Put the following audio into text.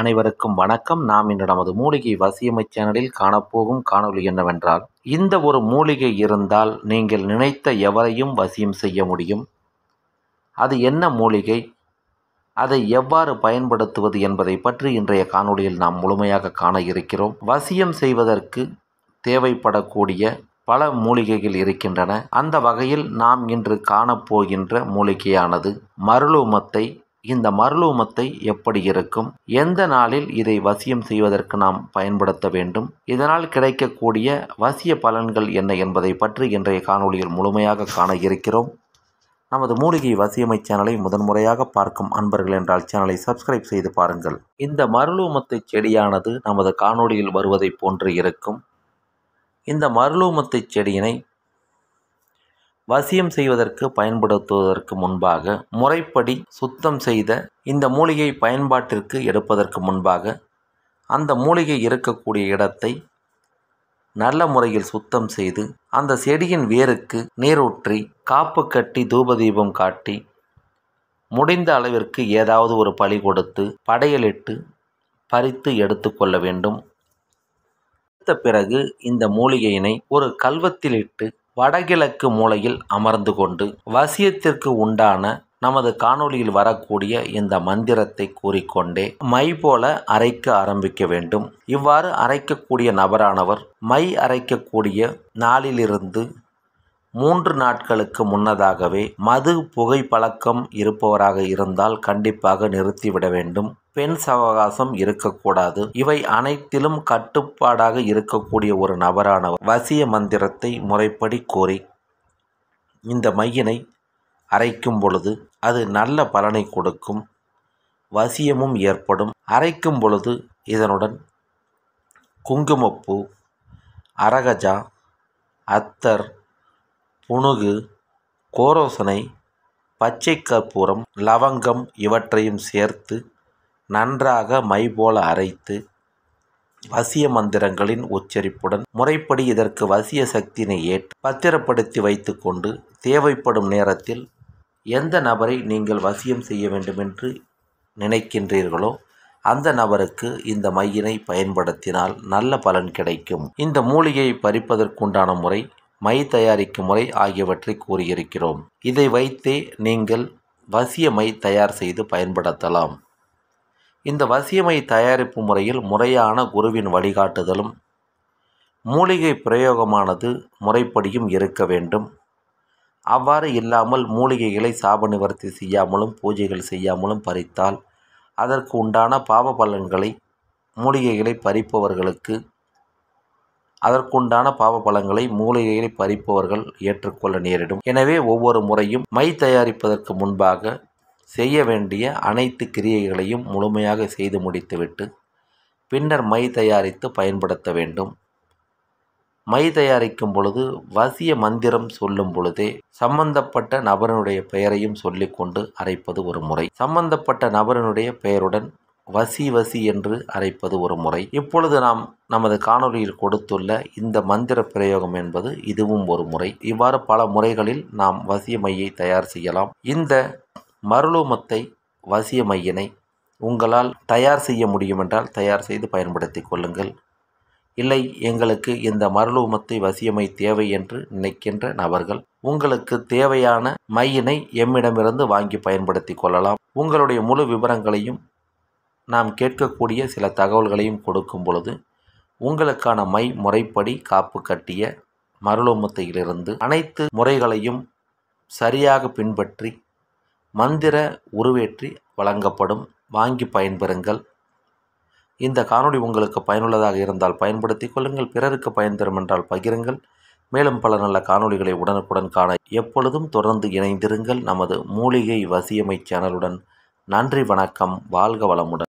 அனைவருக்கும் வணக்கம் நாம் இன்று நமது மூலிகை வசியமை சேனலில் காணப்போகும் காணொலி என்னவென்றால் இந்த ஒரு மூலிகை இருந்தால் நீங்கள் நினைத்த எவரையும் வசியம் செய்ய முடியும் அது என்ன மூலிகை அதை எவ்வாறு பயன்படுத்துவது என்பதை பற்றி இன்றைய காணொலியில் நாம் முழுமையாக காண இருக்கிறோம் வசியம் செய்வதற்கு தேவைப்படக்கூடிய பல மூலிகைகள் இருக்கின்றன அந்த வகையில் நாம் இன்று காணப்போகின்ற மூலிகையானது மருளுமத்தை இந்த மருளூமத்தை எப்படி இருக்கும் எந்த நாளில் இதை வசியம் செய்வதற்கு நாம் பயன்படுத்த வேண்டும் இதனால் கிடைக்கக்கூடிய வசிய பலன்கள் என்ன என்பதை பற்றி இன்றைய காணொளியில் முழுமையாக காண இருக்கிறோம் நமது மூலிகை வசியமை சேனலை முதன்முறையாக பார்க்கும் அன்பர்கள் என்றால் சேனலை சப்ஸ்கிரைப் செய்து பாருங்கள் இந்த மருளூமத்தை செடியானது நமது காணொளியில் வருவதை போன்று இருக்கும் இந்த மருளூமத்தை செடியினை வசியம் செய்வதற்கு பயன்படுத்துவதற்கு முன்பாக முறைப்படி சுத்தம் செய்த இந்த மூலிகை பயன்பாட்டிற்கு எடுப்பதற்கு முன்பாக அந்த மூலிகை இருக்கக்கூடிய இடத்தை நல்ல முறையில் சுத்தம் செய்து அந்த செடியின் வேருக்கு நீரூற்றி காப்பு கட்டி தூபதீபம் காட்டி முடிந்த அளவிற்கு ஏதாவது ஒரு பழி கொடுத்து படையலிட்டு பறித்து எடுத்துக்கொள்ள வேண்டும் அடுத்த பிறகு இந்த மூலிகையினை ஒரு கல்வத்திலிட்டு வடகிழக்கு மூலையில் அமர்ந்து கொண்டு வசியத்திற்கு உண்டான நமது காணொளியில் வரக்கூடிய இந்த மந்திரத்தை கூறிக்கொண்டே மை போல அரைக்க ஆரம்பிக்க வேண்டும் இவ்வாறு அரைக்கக்கூடிய நபரானவர் மை அரைக்கக்கூடிய நாளிலிருந்து மூன்று நாட்களுக்கு முன்னதாகவே மது புகை பழக்கம் இருப்பவராக இருந்தால் கண்டிப்பாக நிறுத்திவிட வேண்டும் பெண் சவகாசம் இருக்கக்கூடாது இவை அனைத்திலும் கட்டுப்பாடாக இருக்கக்கூடிய ஒரு நபரானவர் வசிய மந்திரத்தை முறைப்படி கோரி இந்த மையினை அரைக்கும் பொழுது அது நல்ல பலனை கொடுக்கும் வசியமும் ஏற்படும் அரைக்கும் பொழுது இதனுடன் குங்குமப்பூ அரகஜா அத்தர் புணுகு கோரோசனை பச்சை கற்பூரம் லவங்கம் இவற்றையும் சேர்த்து நன்றாக மை போல அரைத்து வசிய மந்திரங்களின் உச்சரிப்புடன் முறைப்படி இதற்கு வசிய சக்தியினை ஏற்று பத்திரப்படுத்தி வைத்துக்கொண்டு தேவைப்படும் நேரத்தில் எந்த நபரை நீங்கள் வசியம் செய்ய வேண்டுமென்று நினைக்கின்றீர்களோ அந்த நபருக்கு இந்த மையினை பயன்படுத்தினால் நல்ல பலன் கிடைக்கும் இந்த மூலிகையை பறிப்பதற்குண்டான முறை மை தயாரிக்கும் முறை ஆகியவற்றை கூறியிருக்கிறோம் இதை வைத்தே நீங்கள் வசிய மை தயார் செய்து பயன்படுத்தலாம் இந்த வசியமை தயாரிப்பு முறையில் முறையான குருவின் வழிகாட்டுதலும் மூலிகை பிரயோகமானது முறைப்படியும் இருக்க வேண்டும் அவ்வாறு இல்லாமல் மூலிகைகளை சாப நிவர்த்தி செய்யாமலும் பூஜைகள் செய்யாமலும் பறித்தால் அதற்கு உண்டான பாவ பலன்களை மூலிகைகளை பறிப்பவர்களுக்கு அதற்குண்டான பாவ பலங்களை மூலிகைகளை பறிப்பவர்கள் ஏற்றுக்கொள்ள நேரிடும் எனவே ஒவ்வொரு முறையும் மை தயாரிப்பதற்கு முன்பாக செய்ய வேண்டிய அனைத்து கிரியைகளையும் முழுமையாக செய்து முடித்துவிட்டு பின்னர் மை தயாரித்து பயன்படுத்த வேண்டும் மை தயாரிக்கும் பொழுது வசிய மந்திரம் சொல்லும் பொழுதே சம்பந்தப்பட்ட நபரனுடைய பெயரையும் சொல்லிக்கொண்டு அரைப்பது ஒரு முறை சம்பந்தப்பட்ட நபரனுடைய பெயருடன் வசி வசி என்று அழைப்பது ஒரு முறை இப்பொழுது நாம் நமது காணொலியில் கொடுத்துள்ள இந்த மந்திர பிரயோகம் என்பது இதுவும் ஒரு முறை இவ்வாறு பல முறைகளில் நாம் வசியமையை தயார் செய்யலாம் இந்த வசிய வசியமையினை உங்களால் தயார் செய்ய முடியுமென்றால் தயார் செய்து பயன்படுத்தி கொள்ளுங்கள் இல்லை எங்களுக்கு இந்த மருளுமத்தை வசியமை தேவை என்று நினைக்கின்ற நபர்கள் உங்களுக்கு தேவையான மையினை எம்மிடமிருந்து வாங்கி பயன்படுத்தி கொள்ளலாம் உங்களுடைய முழு விவரங்களையும் நாம் கேட்கக்கூடிய சில தகவல்களையும் கொடுக்கும் பொழுது உங்களுக்கான மை முறைப்படி காப்பு கட்டிய மருளமுத்தையிலிருந்து அனைத்து முறைகளையும் சரியாக பின்பற்றி மந்திர உருவேற்றி வழங்கப்படும் வாங்கி பயன்பெறுங்கள் இந்த காணொளி உங்களுக்கு பயனுள்ளதாக இருந்தால் பயன்படுத்திக் கொள்ளுங்கள் பிறருக்கு பயன் தரும் என்றால் பகிருங்கள் மேலும் பல நல்ல காணொளிகளை உடனுக்குடன் காண எப்பொழுதும் தொடர்ந்து இணைந்திருங்கள் நமது மூலிகை வசியமை சேனலுடன் நன்றி வணக்கம் வாழ்க வளமுடன்